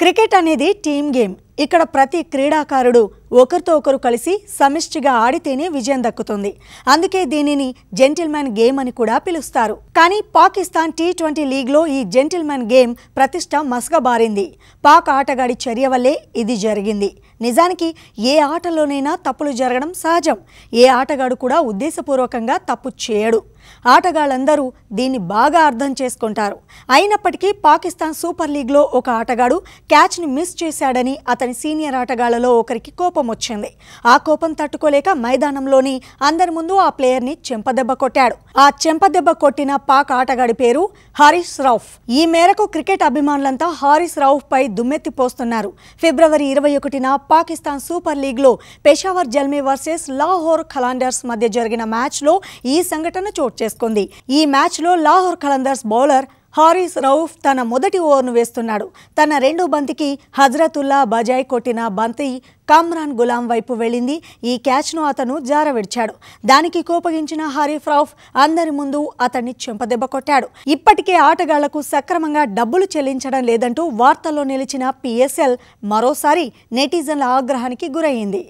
cricket అనేది team game ఇక్కడ ప్రతి క్రీడాకారుడు ఒకరితో ఒకరు కలిసి సమిష్టిగా ఆడితేనే విజయం దక్కుతుంది అందుకే దీనిని మ్యాన్ గేమ్ అని కూడా పిలుస్తారు కానీ పాకిస్తాన్ టీ ట్వంటీ లీగ్లో ఈ మ్యాన్ గేమ్ ప్రతిష్ట మసగబారింది పాక్ ఆటగాడి చర్య వల్లే ఇది జరిగింది నిజానికి ఏ ఆటలోనైనా తప్పులు జరగడం సహజం ఏ ఆటగాడు కూడా ఉద్దేశపూర్వకంగా తప్పు చేయడు ఆటగాళ్ళందరూ దీన్ని బాగా అర్థం చేసుకుంటారు అయినప్పటికీ పాకిస్తాన్ సూపర్ లీగ్లో ఒక ఆటగాడు క్యాచ్ని మిస్ చేశాడని అతని సీనియర్ ఆటగాళ్లలో ఒకరికి కోపం వచ్చింది ఆ కోపం తట్టుకోలేక మైదానంలోని అందరి ముందు ఆ ప్లేయర్ని చెంపదెబ్బ కొట్టాడు ఆ చెంపదెబ్బ కొట్టిన పాక్ ఆటగాడి పేరు హారిస్ రౌఫ్ ఈ మేరకు క్రికెట్ అభిమానులంతా హారిస్ రౌఫ్ పై దుమ్మెత్తిపోస్తున్నారు ఫిబ్రవరి ఇరవై ఒకటిన పాకిస్తాన్ సూపర్ లీగ్లో పెషావర్ జల్మీ వర్సెస్ లాహోర్ ఖలాండర్స్ మధ్య జరిగిన మ్యాచ్లో ఈ సంఘటన చోటు అవుట్ చేసుకుంది ఈ మ్యాచ్లో లాహోర్ కలందర్స్ బౌలర్ హారిస్ రౌఫ్ తన మొదటి ఓవర్ను వేస్తున్నాడు తన రెండు బంతికి హజ్రతుల్లా బజాయ్ కొట్టిన బంతి కామ్రాన్ గులాం వైపు వెళ్ళింది ఈ క్యాచ్ను అతను జారవిడ్చాడు దానికి కోపగించిన హారిఫ్ రౌఫ్ అందరి ముందు అతన్ని చెంపదెబ్బ కొట్టాడు ఇప్పటికే ఆటగాళ్లకు సక్రమంగా డబ్బులు చెల్లించడం లేదంటూ వార్తల్లో నిలిచిన పిఎస్ఎల్ మరోసారి నెటిజన్ల ఆగ్రహానికి గురయ్యింది